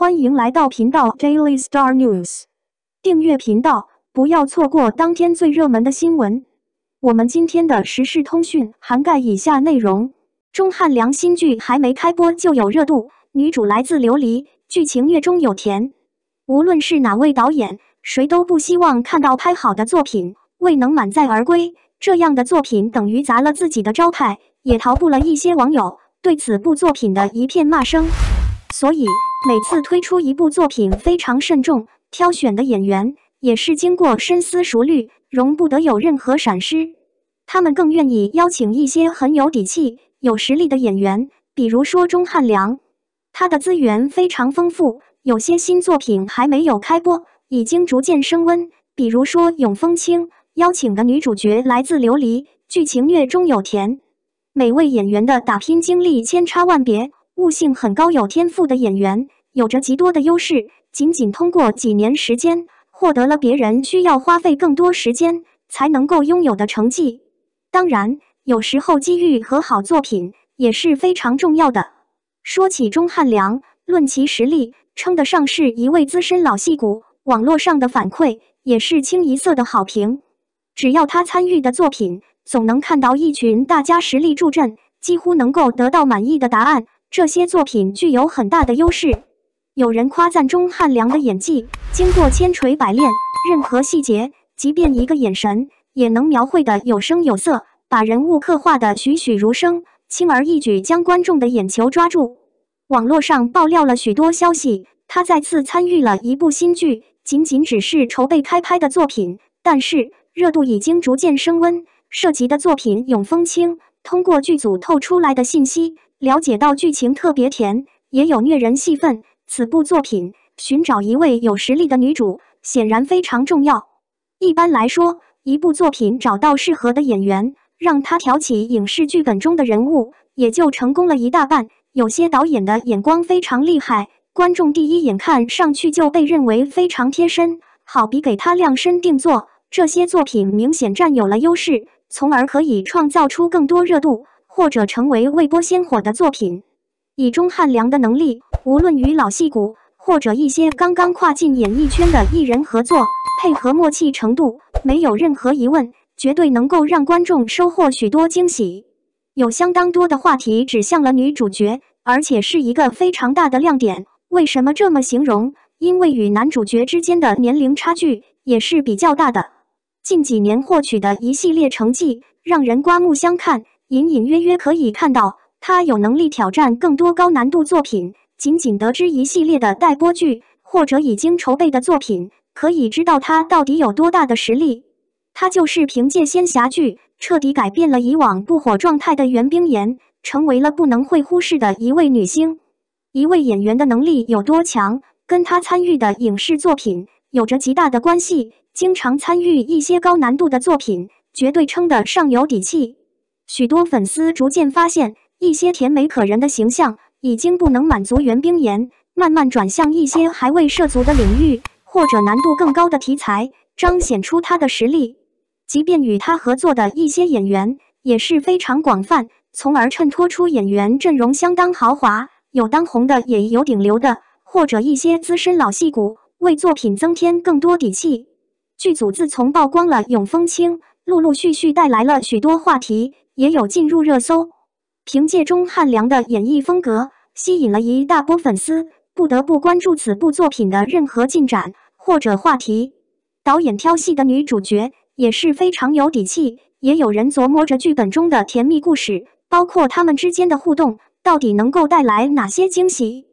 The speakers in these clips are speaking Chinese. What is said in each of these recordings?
欢迎来到频道 Daily Star News，订阅频道，不要错过当天最热门的新闻。我们今天的时事通讯涵盖以下内容：钟汉良新剧还没开播就有热度，女主来自《琉璃》，剧情虐中有甜。无论是哪位导演，谁都不希望看到拍好的作品未能满载而归，这样的作品等于砸了自己的招牌，也逃不了一些网友对此部作品的一片骂声。所以。每次推出一部作品非常慎重，挑选的演员也是经过深思熟虑，容不得有任何闪失。他们更愿意邀请一些很有底气、有实力的演员，比如说钟汉良，他的资源非常丰富。有些新作品还没有开播，已经逐渐升温。比如说《永风清》邀请的女主角来自琉璃，剧情虐中有甜。每位演员的打拼经历千差万别。悟性很高、有天赋的演员，有着极多的优势。仅仅通过几年时间，获得了别人需要花费更多时间才能够拥有的成绩。当然，有时候机遇和好作品也是非常重要的。说起钟汉良，论其实力，称得上是一位资深老戏骨。网络上的反馈也是清一色的好评。只要他参与的作品，总能看到一群大家实力助阵，几乎能够得到满意的答案。这些作品具有很大的优势。有人夸赞钟汉良的演技，经过千锤百炼，任何细节，即便一个眼神，也能描绘的有声有色，把人物刻画的栩栩如生，轻而易举将观众的眼球抓住。网络上爆料了许多消息，他再次参与了一部新剧，仅仅只是筹备开拍的作品，但是热度已经逐渐升温。涉及的作品《永风清》，通过剧组透出来的信息。了解到剧情特别甜，也有虐人戏份。此部作品寻找一位有实力的女主，显然非常重要。一般来说，一部作品找到适合的演员，让他挑起影视剧本中的人物，也就成功了一大半。有些导演的眼光非常厉害，观众第一眼看上去就被认为非常贴身，好比给他量身定做。这些作品明显占有了优势，从而可以创造出更多热度。或者成为未播先火的作品。以钟汉良的能力，无论与老戏骨或者一些刚刚跨进演艺圈的艺人合作，配合默契程度没有任何疑问，绝对能够让观众收获许多惊喜。有相当多的话题指向了女主角，而且是一个非常大的亮点。为什么这么形容？因为与男主角之间的年龄差距也是比较大的。近几年获取的一系列成绩，让人刮目相看。隐隐约约可以看到，他有能力挑战更多高难度作品。仅仅得知一系列的待播剧或者已经筹备的作品，可以知道他到底有多大的实力。他就是凭借仙侠剧彻底改变了以往不火状态的袁冰妍，成为了不能会忽视的一位女星。一位演员的能力有多强，跟他参与的影视作品有着极大的关系。经常参与一些高难度的作品，绝对称得上有底气。许多粉丝逐渐发现，一些甜美可人的形象已经不能满足袁冰妍，慢慢转向一些还未涉足的领域或者难度更高的题材，彰显出她的实力。即便与她合作的一些演员也是非常广泛，从而衬托出演员阵容相当豪华，有当红的，也有顶流的，或者一些资深老戏骨，为作品增添更多底气。剧组自从曝光了《永风清》，陆陆续续带来了许多话题。也有进入热搜，凭借钟汉良的演绎风格，吸引了一大波粉丝，不得不关注此部作品的任何进展或者话题。导演挑戏的女主角也是非常有底气，也有人琢磨着剧本中的甜蜜故事，包括他们之间的互动到底能够带来哪些惊喜。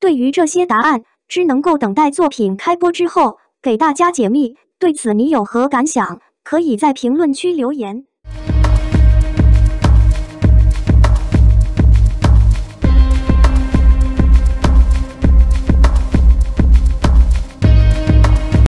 对于这些答案，只能够等待作品开播之后给大家解密。对此，你有何感想？可以在评论区留言。